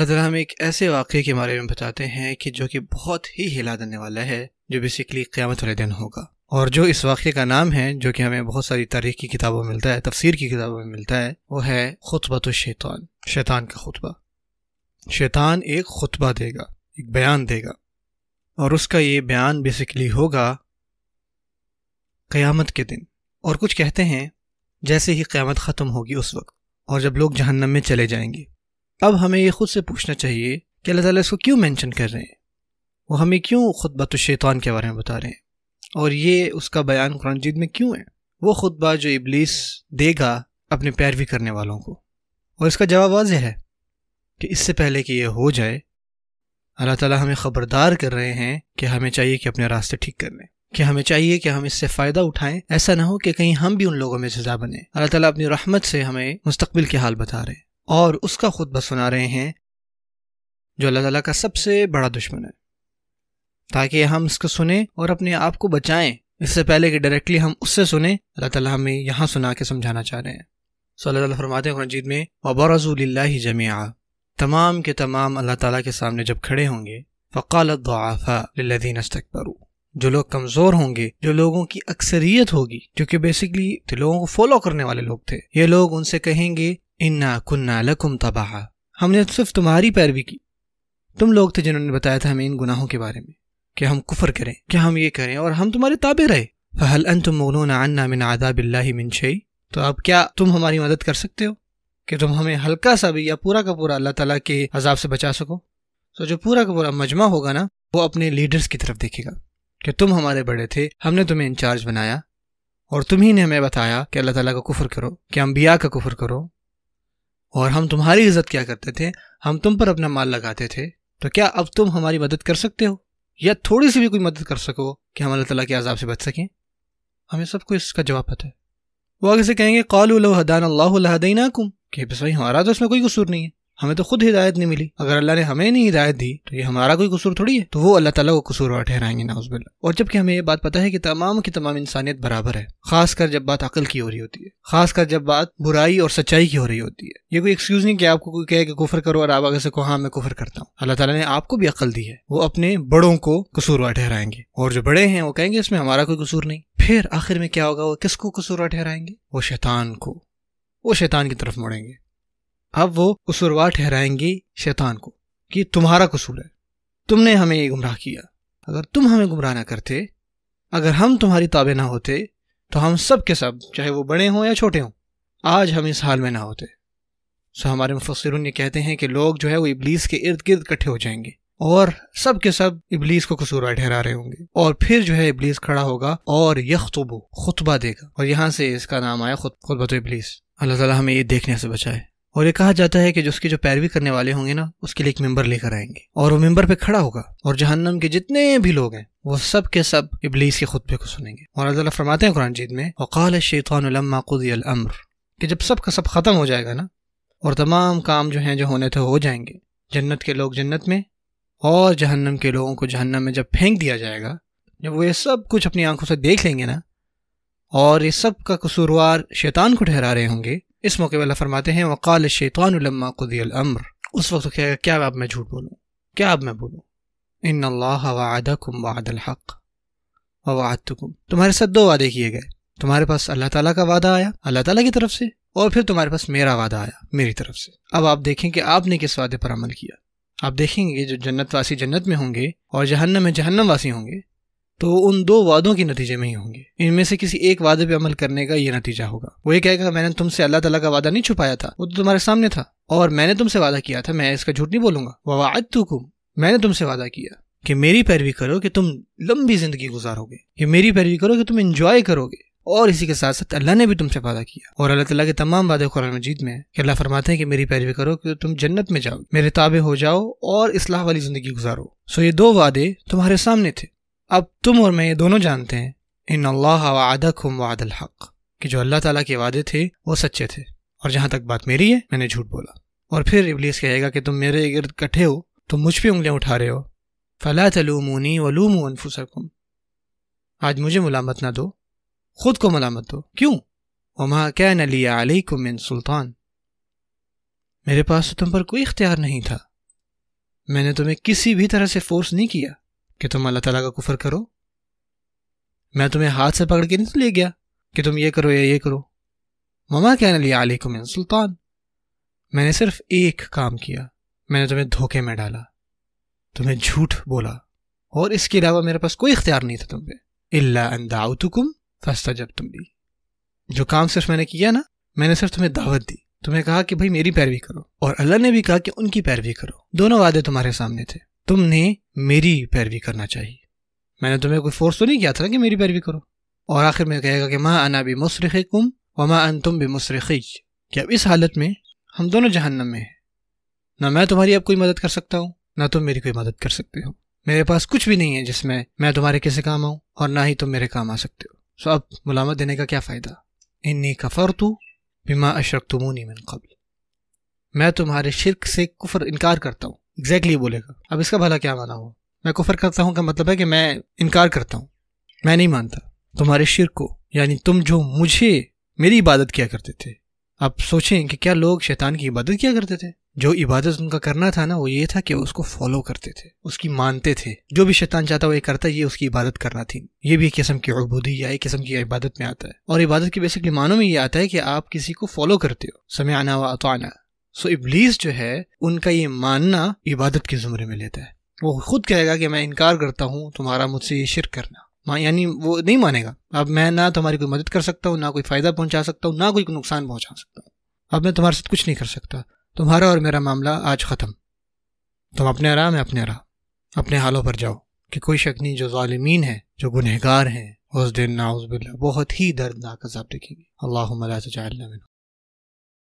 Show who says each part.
Speaker 1: अल्लाह तला हमें एक ऐसे वाक़े के बारे में बताते हैं कि जो कि बहुत ही हिला देने वाला है जो बेसिकली क़्यामत वाले दिन होगा और जो इस वाक़े का नाम है जो कि हमें बहुत सारी तारीख की किताबों में मिलता है तफसीर की किताबों में मिलता है वो है खुतबत शैतान शैतान का खुतबा शैतान एक खुतबा देगा एक बयान देगा और उसका ये बयान बेसिकली होगा क़यामत के दिन और कुछ कहते हैं जैसे ही क़्यामत ख़त्म होगी उस वक्त और जब लोग जहन्नम में चले जाएंगे अब हमें ये खुद से पूछना चाहिए कि अल्लाह ताला इसको क्यों मेंशन कर रहे हैं वो हमें क्यों तो शैतान के बारे में बता रहे हैं और ये उसका बयान कुरान जीत में क्यों है वो खुतबा जो इबलीस देगा अपने पैरवी करने वालों को और इसका जवाब वाज है कि इससे पहले कि ये हो जाए अल्लाह ताला हमें ख़बरदार कर रहे हैं कि हमें चाहिए कि अपने रास्ते ठीक कर लें कि हमें चाहिए कि हम इससे फ़ायदा उठाएं ऐसा ना हो कि कहीं हम भी उन लोगों में सजा बने अल्लाह ताला अपनी रहमत से हमें मुस्तबिल के हाल बता रहे हैं और उसका खुतबा सुना रहे हैं जो अल्लाह ताला का सबसे बड़ा दुश्मन है ताकि हम इसको सुने और अपने आप को बचाएं इससे पहले कि डायरेक्टली हम उससे सुने अल्लाह ताला हमें यहाँ सुना के समझाना चाह रहे हैं सो अल्लाह ताला फरमाते हैं रजीद में वबरजुल्ला जमिया तमाम के तमाम अल्लाह ताला के सामने जब खड़े होंगे फ़कालदीन अस्तकबरू जो लोग कमज़ोर होंगे जो लोगों की अक्सरियत होगी जो कि बेसिकली लोगों को फॉलो करने वाले लोग थे ये लोग उनसे कहेंगे इन्ना कुन्ना लकुम तबाह हमने सिर्फ तुम्हारी पैरवी की तुम लोग थे जिन्होंने बताया था हमें इन गुनाहों के बारे में कि हम कुफर करें कि हम ये करें और हम तुम्हारे ताबे रहे फहल अन तुम मगनून अन्ना मिन आदाबिल्ला मिन शई तो अब क्या तुम हमारी मदद कर सकते हो कि तुम हमें हल्का सा भी या पूरा का पूरा अल्लाह तला के अजाब से बचा सको तो जो पूरा का पूरा मजमा होगा ना वो अपने लीडर्स की तरफ देखेगा कि तुम हमारे बड़े थे हमने तुम्हें इंचार्ज बनाया और तुम ही ने हमें बताया कि अल्लाह ताला का कुफर करो कि अम्बिया का कुफर करो और हम तुम्हारी इज्जत क्या करते थे हम तुम पर अपना माल लगाते थे तो क्या अब तुम हमारी मदद कर सकते हो या थोड़ी सी भी कोई मदद कर सको कि हम अल्लाह तला के आज़ाब से बच सकें हमें सबको इसका जवाब पता है वो आगे से कहेंगे कौल हदान अल्लाह हदीना कुम कि बस भाई हमारा तो इसमें कोई कसूर नहीं है हमें तो खुद हिदायत नहीं मिली अगर अल्लाह ने हमें नहीं हिदायत दी तो ये हमारा कोई कसूर थोड़ी है तो वो अल्लाह ताला को कसूरवार ठहराएंगे ना उस बिल और जबकि हमें ये बात पता है कि तमाम की तमाम इंसानियत बराबर है खासकर जब बात अकल की हो रही होती है खासकर जब बात बुराई और सच्चाई की हो रही होती है ये कोई एक्सक्यूज नहीं कि आपको कोई कहे कि कुफर करो और आप अगर से को हाँ मैं कुफर करता हूँ अल्लाह तला ने आपको भी अकल दी है वो अपने बड़ों को कसूरवार ठहराएंगे और जो बड़े हैं वो कहेंगे इसमें हमारा कोई कसूर नहीं फिर आखिर में क्या होगा वो किसको कसूर ठहराएंगे वो शैतान को वो शैतान की तरफ मुड़ेंगे अब वो कसूरवार ठहराएंगे शैतान को कि तुम्हारा कसूर है तुमने हमें गुमराह किया अगर तुम हमें गुमराह ना करते अगर हम तुम्हारी ताबे ना होते तो हम सब के सब चाहे वो बड़े हों या छोटे हों आज हम इस हाल में ना होते सो हमारे मुफसरून ये कहते हैं कि लोग जो है वो इबलीस के इर्द गिर्द इकट्ठे हो जाएंगे और सब के सब इबलीस को कसूरवार ठहरा रहे होंगे और फिर जो है इबलीस खड़ा होगा और यखतुबो खुतबा देगा और यहाँ से इसका नाम आया तो इबलीस अल्लाह ताला हमें ये देखने से बचाए और ये कहा जाता है कि जो उसकी जो पैरवी करने वाले होंगे ना उसके लिए एक मेंबर लेकर आएंगे और वो मेंबर पे खड़ा होगा और जहन्नम के जितने भी लोग हैं वो सब के सब इबलीस के खुतबे को सुनेंगे और अल्लाह फरमाते हैं कुरान जीत में वकाल शैतान अमर कि जब सब का सब ख़त्म हो जाएगा ना और तमाम काम जो हैं जो होने थे हो जाएंगे जन्नत के लोग जन्नत में और जहन्नम के लोगों को जहन्नम में जब फेंक दिया जाएगा जब वो ये सब कुछ अपनी आंखों से देख लेंगे ना और ये सब का कसूरवार शैतान को ठहरा रहे होंगे इस मौके वाला फरमाते हैं वक़ाल शैतानलम्मा कदीमर उस वक्त कहेगा क्या अब मैं झूठ बोलूँ क्या अब मैं बोलूँ इन अल्लाह वादकुम वादल हक़ वादतुकुम तुम्हारे साथ दो वादे किए गए तुम्हारे पास अल्लाह ताला का वादा आया अल्लाह ताला की तरफ से और फिर तुम्हारे पास मेरा वादा आया मेरी तरफ से अब आप देखें कि आपने किस वादे पर अमल किया आप देखेंगे जो जन्नत वासी जन्नत में होंगे और जहन्नम में जहन्नम वासी होंगे तो उन दो वादों के नतीजे में ही होंगे इनमें से किसी एक वादे पे अमल करने का ये नतीजा होगा वो ये कहेगा मैंने तुमसे अल्लाह तला का वादा नहीं छुपाया था वो तो तुम्हारे सामने था और मैंने तुमसे वादा किया था मैं इसका झूठ नहीं बोलूंगा तू मैंने तुमसे वादा किया कि मेरी पैरवी करो कि तुम लंबी जिंदगी गुजारोगे कि मेरी पैरवी करो कि तुम इंजॉय करोगे और इसी के साथ साथ अल्लाह ने भी तुमसे वादा किया और अल्लाह तला के तमाम वादे कुरान मजीद में कि अल्लाह फरमाते हैं कि मेरी पैरवी करो कि तुम जन्नत में जाओ मेरे ताबे हो जाओ और इस्लाह वाली जिंदगी गुजारो सो ये दो वादे तुम्हारे सामने थे अब तुम और मैं ये दोनों जानते हैं इन अल्लाह वादकुम वादल हक कि जो अल्लाह ताला के वादे थे वो सच्चे थे और जहां तक बात मेरी है मैंने झूठ बोला और फिर इबलीस कहेगा कि तुम मेरे इर्द कट्ठे हो तुम मुझ पर उंगलियां उठा रहे हो फ़ला तलूमूनी वलूम अनफुसकुम आज मुझे मलामत ना दो खुद को मलामत दो क्यों उमा क्या नली अलैकुम मिन सुल्तान मेरे पास तो तुम पर कोई इख्तियार नहीं था मैंने तुम्हें किसी भी तरह से फोर्स नहीं किया कि तुम अल्लाह तला का कुफर करो मैं तुम्हें हाथ से पकड़ के नहीं तो ले गया कि तुम ये करो या ये करो ममा क्या लिया आलिकुम सुल्तान मैंने सिर्फ एक काम किया मैंने तुम्हें धोखे में डाला तुम्हें झूठ बोला और इसके अलावा मेरे पास कोई इख्तियार नहीं था तुम पे इल्ला अंदाउतुकुम फस्ता जब तुम भी जो काम सिर्फ मैंने किया ना मैंने सिर्फ तुम्हें दावत दी तुम्हें कहा कि भाई मेरी पैरवी करो और अल्लाह ने भी कहा कि उनकी पैरवी करो दोनों वादे तुम्हारे सामने थे तुमने मेरी पैरवी करना चाहिए मैंने तुम्हें कोई फोर्स तो नहीं किया था कि मेरी पैरवी करो और आखिर में कहेगा कि माँ अना भी मुसरख कुम व माँ अन तुम भी मुसरखी कि अब इस हालत में हम दोनों जहन्नम में हैं ना मैं तुम्हारी अब कोई मदद कर सकता हूँ ना तुम मेरी कोई मदद कर सकते हो मेरे पास कुछ भी नहीं है जिसमें मैं तुम्हारे किसे काम आऊँ और ना ही तुम मेरे काम आ सकते हो सो अब मुलामत देने का क्या फ़ायदा इन्नी कफ़र तू बिमा अशरक तुमूनी मन कबल मैं तुम्हारे शिरक से कुफर इनकार करता हूँ एग्जैक्टली exactly बोलेगा अब इसका भला क्या माना हुआ मैं कुफर करता हूँ का मतलब है कि मैं इनकार करता हूँ मैं नहीं मानता तुम्हारे शिर को यानी तुम जो मुझे मेरी इबादत किया करते थे आप सोचें कि क्या लोग शैतान की इबादत किया करते थे जो इबादत उनका करना था ना वो ये था कि वो उसको फॉलो करते थे उसकी मानते थे जो भी शैतान चाहता वो ये करता ये उसकी इबादत करना थी ये भी एक किस्म की अबूदी या एक किस्म की इबादत में आता है और इबादत के बेसिकली मानों में ये आता है कि आप किसी को फॉलो करते हो समय आना व आना सो इबलीस जो है उनका ये मानना इबादत के ज़ुमरे में लेता है वो खुद कहेगा कि मैं इनकार करता हूँ तुम्हारा मुझसे ये शिरक करना यानी वो नहीं मानेगा अब मैं ना तुम्हारी कोई मदद कर सकता हूँ ना कोई फ़ायदा पहुँचा सकता हूँ ना कोई नुकसान पहुँचा सकता हूँ अब मैं तुम्हारे साथ कुछ नहीं कर सकता तुम्हारा और मेरा मामला आज ख़त्म तुम अपने राह मैं अपने राह अपने हालों पर जाओ कि कोई शक नहीं जो ालमीन है जो गुनहगार हैं उस दिन ना उस बिल्ला बहुत ही दर्दनाक अजाब देखेंगे अल्लाह